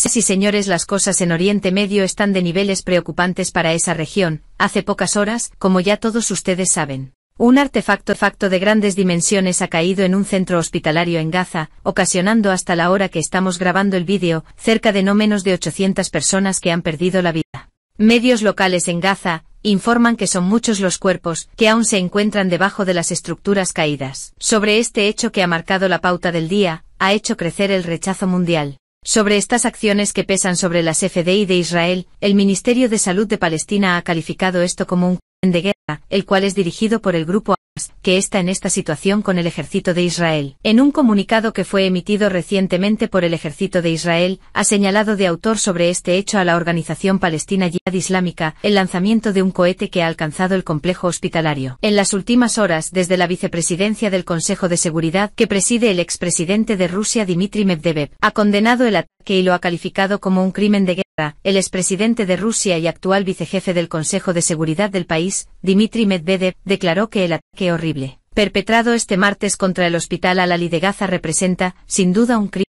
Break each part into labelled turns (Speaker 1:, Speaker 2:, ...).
Speaker 1: Sí, señores, las cosas en Oriente Medio están de niveles preocupantes para esa región, hace pocas horas, como ya todos ustedes saben. Un artefacto facto de grandes dimensiones ha caído en un centro hospitalario en Gaza, ocasionando hasta la hora que estamos grabando el vídeo, cerca de no menos de 800 personas que han perdido la vida. Medios locales en Gaza, informan que son muchos los cuerpos que aún se encuentran debajo de las estructuras caídas. Sobre este hecho que ha marcado la pauta del día, ha hecho crecer el rechazo mundial. Sobre estas acciones que pesan sobre las FDI de Israel, el Ministerio de Salud de Palestina ha calificado esto como un de guerra, el cual es dirigido por el grupo Hamas, que está en esta situación con el ejército de Israel. En un comunicado que fue emitido recientemente por el ejército de Israel, ha señalado de autor sobre este hecho a la organización palestina Yihad Islámica, el lanzamiento de un cohete que ha alcanzado el complejo hospitalario. En las últimas horas, desde la vicepresidencia del Consejo de Seguridad, que preside el expresidente de Rusia Dmitry Medvedev, ha condenado el ataque y lo ha calificado como un crimen de guerra el expresidente de Rusia y actual vicejefe del Consejo de Seguridad del país, Dmitry Medvedev, declaró que el ataque horrible, perpetrado este martes contra el hospital al de Gaza representa, sin duda, un crimen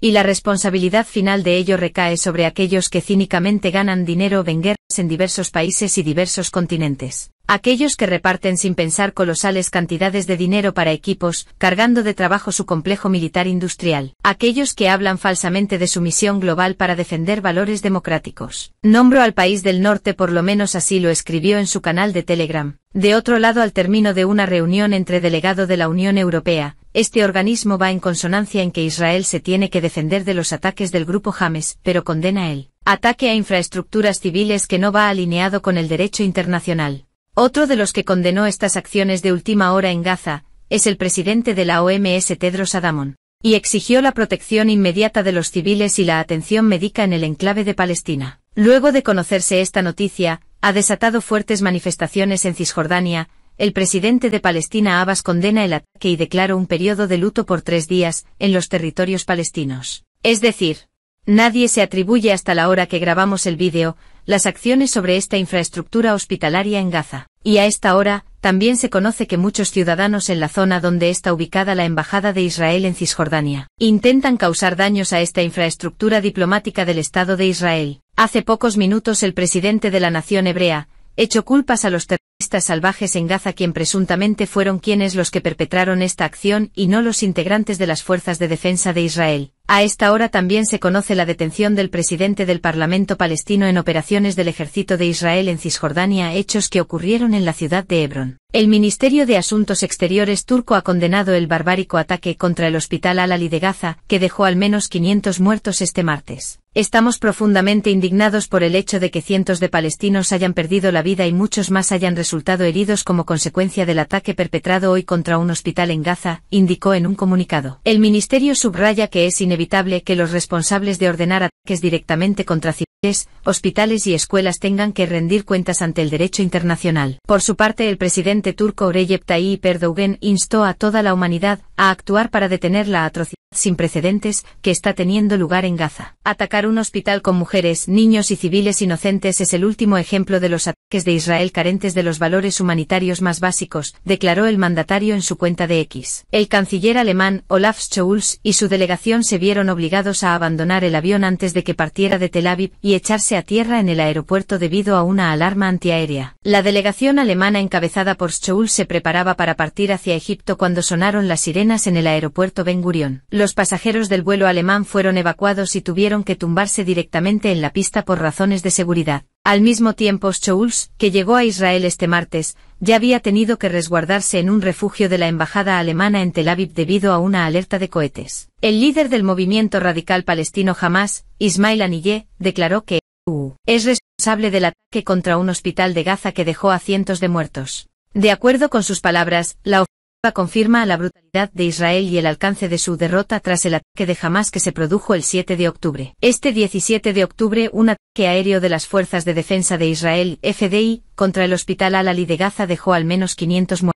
Speaker 1: y la responsabilidad final de ello recae sobre aquellos que cínicamente ganan dinero ven guerras en diversos países y diversos continentes. Aquellos que reparten sin pensar colosales cantidades de dinero para equipos, cargando de trabajo su complejo militar industrial. Aquellos que hablan falsamente de su misión global para defender valores democráticos. Nombro al país del norte por lo menos así lo escribió en su canal de Telegram. De otro lado al término de una reunión entre delegado de la Unión Europea, este organismo va en consonancia en que Israel se tiene que defender de los ataques del grupo James, pero condena el ataque a infraestructuras civiles que no va alineado con el derecho internacional. Otro de los que condenó estas acciones de última hora en Gaza, es el presidente de la OMS Tedros Adamon, y exigió la protección inmediata de los civiles y la atención médica en el enclave de Palestina. Luego de conocerse esta noticia, ha desatado fuertes manifestaciones en Cisjordania, el presidente de Palestina Abbas condena el ataque y declaró un periodo de luto por tres días en los territorios palestinos. Es decir, nadie se atribuye hasta la hora que grabamos el vídeo las acciones sobre esta infraestructura hospitalaria en Gaza. Y a esta hora, también se conoce que muchos ciudadanos en la zona donde está ubicada la Embajada de Israel en Cisjordania intentan causar daños a esta infraestructura diplomática del Estado de Israel. Hace pocos minutos el presidente de la nación hebrea, echó culpas a los estas salvajes en Gaza quien presuntamente fueron quienes los que perpetraron esta acción y no los integrantes de las fuerzas de defensa de Israel. A esta hora también se conoce la detención del presidente del Parlamento palestino en operaciones del ejército de Israel en Cisjordania, hechos que ocurrieron en la ciudad de Hebron. El Ministerio de Asuntos Exteriores turco ha condenado el barbárico ataque contra el hospital Al-Ali de Gaza, que dejó al menos 500 muertos este martes. Estamos profundamente indignados por el hecho de que cientos de palestinos hayan perdido la vida y muchos más hayan resultado heridos como consecuencia del ataque perpetrado hoy contra un hospital en Gaza, indicó en un comunicado. El ministerio subraya que es inevitable que los responsables de ordenar ataques directamente contra civiles, hospitales y escuelas tengan que rendir cuentas ante el derecho internacional. Por su parte, el presidente turco Recep Tayyip Erdogan instó a toda la humanidad a actuar para detener la atrocidad sin precedentes que está teniendo lugar en Gaza. Atacar un hospital con mujeres, niños y civiles inocentes es el último ejemplo de los ataques de Israel carentes de los valores humanitarios más básicos, declaró el mandatario en su cuenta de X. El canciller alemán Olaf Scholz y su delegación se vieron obligados a abandonar el avión antes de que partiera de Tel Aviv y echarse a tierra en el aeropuerto debido a una alarma antiaérea. La delegación alemana encabezada por Scholz se preparaba para partir hacia Egipto cuando sonaron las sirenas en el aeropuerto Ben Gurion. Los pasajeros del vuelo alemán fueron evacuados y tuvieron que tumbarse directamente en la pista por razones de seguridad. Al mismo tiempo, Scholes, que llegó a Israel este martes, ya había tenido que resguardarse en un refugio de la embajada alemana en Tel Aviv debido a una alerta de cohetes. El líder del movimiento radical palestino Hamas, Ismail Aniyeh, declaró que es responsable del ataque contra un hospital de Gaza que dejó a cientos de muertos. De acuerdo con sus palabras, la confirma la brutalidad de Israel y el alcance de su derrota tras el ataque de Hamas que se produjo el 7 de octubre. Este 17 de octubre un ataque aéreo de las Fuerzas de Defensa de Israel, FDI, contra el hospital Al-Ali de Gaza dejó al menos 500 muertos.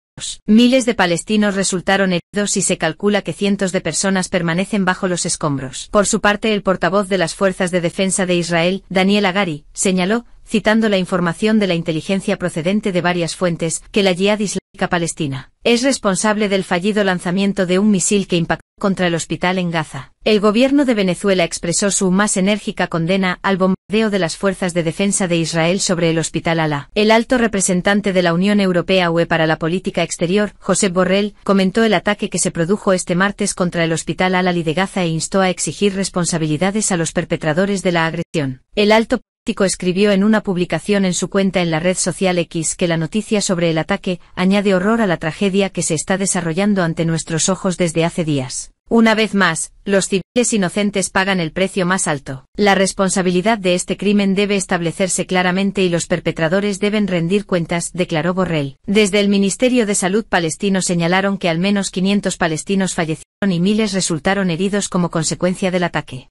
Speaker 1: Miles de palestinos resultaron heridos y se calcula que cientos de personas permanecen bajo los escombros. Por su parte, el portavoz de las Fuerzas de Defensa de Israel, Daniel Agari, señaló, citando la información de la inteligencia procedente de varias fuentes, que la Jihad Palestina. Es responsable del fallido lanzamiento de un misil que impactó contra el hospital en Gaza. El gobierno de Venezuela expresó su más enérgica condena al bombardeo de las fuerzas de defensa de Israel sobre el hospital Ala. El alto representante de la Unión Europea UE para la política exterior, José Borrell, comentó el ataque que se produjo este martes contra el hospital Al-Ali de Gaza e instó a exigir responsabilidades a los perpetradores de la agresión. El alto escribió en una publicación en su cuenta en la red social X que la noticia sobre el ataque añade horror a la tragedia que se está desarrollando ante nuestros ojos desde hace días. Una vez más, los civiles inocentes pagan el precio más alto. La responsabilidad de este crimen debe establecerse claramente y los perpetradores deben rendir cuentas, declaró Borrell. Desde el Ministerio de Salud palestino señalaron que al menos 500 palestinos fallecieron y miles resultaron heridos como consecuencia del ataque.